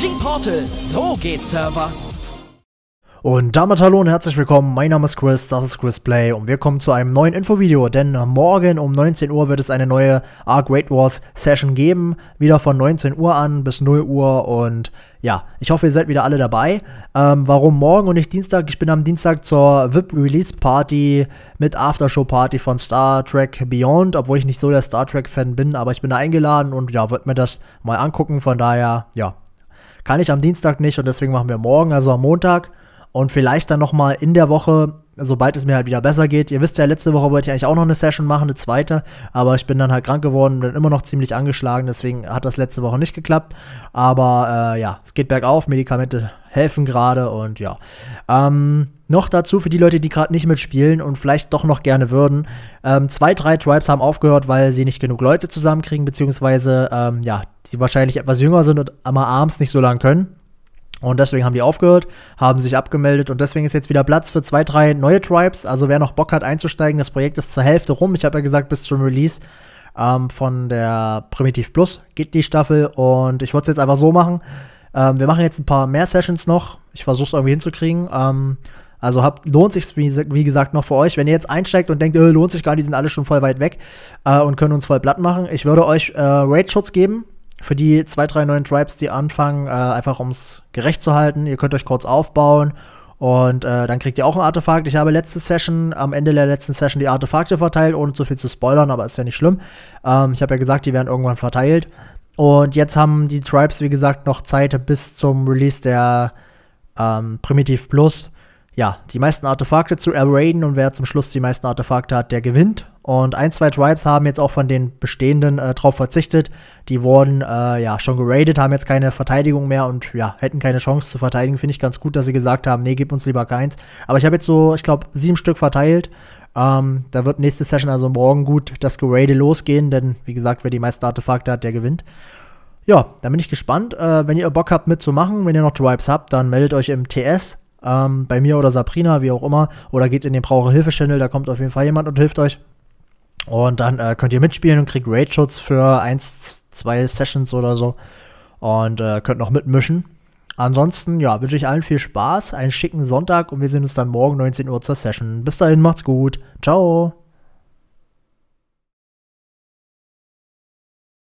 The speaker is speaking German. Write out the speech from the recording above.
G-Portal, so geht Server. Und damit hallo und herzlich willkommen, mein Name ist Chris, das ist Chris Play und wir kommen zu einem neuen Infovideo, denn morgen um 19 Uhr wird es eine neue Arc Great Wars Session geben, wieder von 19 Uhr an bis 0 Uhr und ja, ich hoffe, ihr seid wieder alle dabei. Ähm, warum morgen und nicht Dienstag? Ich bin am Dienstag zur VIP-Release-Party mit Aftershow-Party von Star Trek Beyond, obwohl ich nicht so der Star Trek-Fan bin, aber ich bin da eingeladen und ja, wird mir das mal angucken, von daher, ja, kann ich am Dienstag nicht und deswegen machen wir morgen, also am Montag und vielleicht dann nochmal in der Woche, sobald es mir halt wieder besser geht. Ihr wisst ja, letzte Woche wollte ich eigentlich auch noch eine Session machen, eine zweite, aber ich bin dann halt krank geworden, und bin immer noch ziemlich angeschlagen, deswegen hat das letzte Woche nicht geklappt. Aber äh, ja, es geht bergauf, Medikamente helfen gerade und ja. Ähm, noch dazu für die Leute, die gerade nicht mitspielen und vielleicht doch noch gerne würden. Ähm, zwei, drei Tribes haben aufgehört, weil sie nicht genug Leute zusammenkriegen, beziehungsweise ähm, ja, sie wahrscheinlich etwas jünger sind und am Arms nicht so lange können. Und deswegen haben die aufgehört, haben sich abgemeldet und deswegen ist jetzt wieder Platz für zwei, drei neue Tribes. Also wer noch Bock hat einzusteigen, das Projekt ist zur Hälfte rum. Ich habe ja gesagt, bis zum Release ähm, von der Primitiv Plus geht die Staffel und ich wollte es jetzt einfach so machen. Ähm, wir machen jetzt ein paar mehr Sessions noch. Ich versuche es irgendwie hinzukriegen. Ähm, also habt, lohnt sich wie, wie gesagt noch für euch. Wenn ihr jetzt einsteigt und denkt, äh, lohnt sich gar die sind alle schon voll weit weg äh, und können uns voll platt machen. Ich würde euch äh, Raid-Schutz geben für die zwei, drei neuen Tribes, die anfangen, äh, einfach um es gerecht zu halten. Ihr könnt euch kurz aufbauen und äh, dann kriegt ihr auch ein Artefakt. Ich habe letzte Session, am Ende der letzten Session die Artefakte verteilt, ohne zu viel zu spoilern, aber ist ja nicht schlimm. Ähm, ich habe ja gesagt, die werden irgendwann verteilt. Und jetzt haben die Tribes, wie gesagt, noch Zeit bis zum Release der ähm, Primitiv Plus, ja, die meisten Artefakte zu erraiden und wer zum Schluss die meisten Artefakte hat, der gewinnt. Und ein, zwei Tribes haben jetzt auch von den bestehenden äh, drauf verzichtet. Die wurden äh, ja schon geradet, haben jetzt keine Verteidigung mehr und ja, hätten keine Chance zu verteidigen. Finde ich ganz gut, dass sie gesagt haben, nee, gib uns lieber keins. Aber ich habe jetzt so, ich glaube, sieben Stück verteilt. Ähm, da wird nächste Session, also morgen, gut das Gerade losgehen, denn wie gesagt, wer die meisten Artefakte hat, der gewinnt. Ja, da bin ich gespannt. Äh, wenn ihr Bock habt mitzumachen, wenn ihr noch Tribes habt, dann meldet euch im TS ähm, bei mir oder Sabrina, wie auch immer, oder geht in den Braucher-Hilfe-Channel, da kommt auf jeden Fall jemand und hilft euch. Und dann äh, könnt ihr mitspielen und kriegt raid shots für 1, 2 Sessions oder so. Und äh, könnt noch mitmischen. Ansonsten, ja, wünsche ich allen viel Spaß, einen schicken Sonntag und wir sehen uns dann morgen 19 Uhr zur Session. Bis dahin, macht's gut. Ciao.